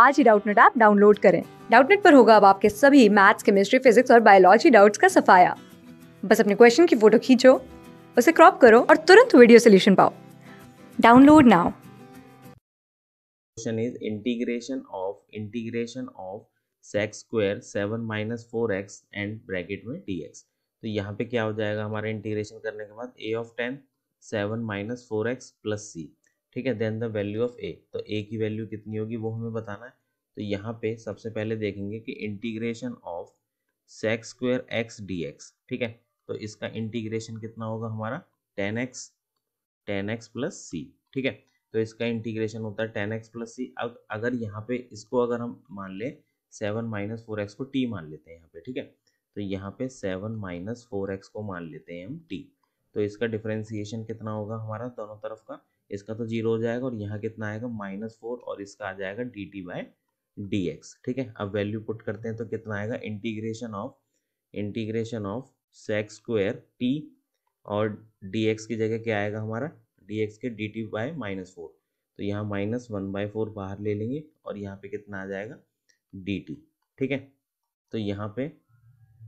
आज ही Doubtnut app download करें डाउटनेट पर होगा अब आपके सभी मैथ्स केमिस्ट्री फिजिक्स और बायोलॉजी डाउट्स का सफाया बस अपने क्वेश्चन की फोटो खींचो उसे क्रॉप करो और तुरंत वीडियो सोल्यूशन पाओ download now question is integration of integration of sec square 7 minus 4x and bracket में dx तो यहाँ पे क्या हो जाएगा हमारे इंटीग्रेशन करने के बाद a of 10 7 minus 4x plus c ठीक है then the value of a तो ए की वैल्यू कितनी होगी वो हमें बताना है तो यहाँ पे सबसे पहले देखेंगे कि integration of sec square x d x ठीक है तो इसका इंटीग्रेशन कितना होगा हमारा tan x tan x plus c ठीक है तो इसका इंटीग्रेशन होता है टेन एक्स प्लस सी अब अगर यहाँ पे इसको अगर हम मान लें सेवन माइनस फोर एक्स को टी मान लेते हैं यहाँ पे ठीक है तो यहाँ पे सेवन माइनस फोर एक्स को मान लेते हैं हम टी तो इसका डिफ्रेंसिएशन कितना होगा हमारा दोनों तरफ का इसका तो जीरो हो जाएगा और यहाँ कितना आएगा माइनस फोर और इसका आ जाएगा d t by d x ठीक है अब वैल्यू पुट करते हैं तो कितना आएगा integration of integration of sec square t और डी एक्स की जगह क्या आएगा हमारा डी एक्स के d t by minus four तो यहाँ माइनस वन बाई फोर बाहर ले लेंगे और यहाँ पे कितना आ जाएगा डी टी ठीक है तो यहाँ पे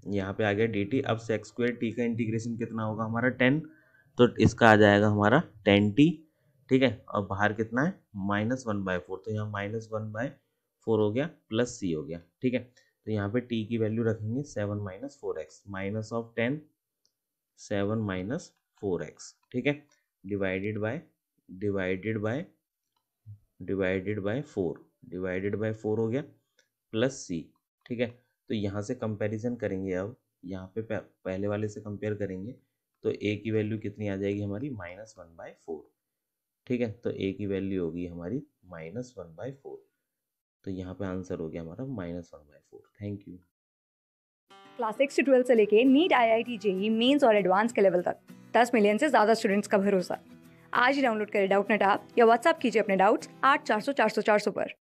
यहाँ पे आ गया डी टी अब सेक्स स्क्वेयर टी का इंटीग्रेशन कितना होगा हमारा टेन तो इसका आ जाएगा हमारा टेन टी ठीक है और बाहर कितना है माइनस वन बाय फोर तो यहाँ माइनस वन बाय फोर हो गया प्लस सी हो गया ठीक है तो यहाँ पे टी की वैल्यू रखेंगे seven minus four x minus of tan seven minus four x ठीक है divided by divided by divided by four divided by four हो गया प्लस सी ठीक है तो यहाँ से कंपैरिजन करेंगे अब यहाँ पे पहले वाले से कंपेयर करेंगे तो ए की वैल्यू कितनी आ जाएगी हमारी माइनस वन बाई फोर ठीक है तो ए की वैल्यू होगी हमारी माइनस वन बाई फोर तो यहाँ पे आंसर हो गया हमारा minus one by four thank you class six से ट्वेल्थ से लेके NEET I I T JEE Mains और एडवांस के लेवल तक दस मिलियन से ज़्यादा स्टूडेंट्स का भरोसा आज ही डाउनलोड करें डाउट नेट आप या व्हाट्सअप कीजिए अपने डाउट्स आठ चार सौ चार सौ चार सौ पर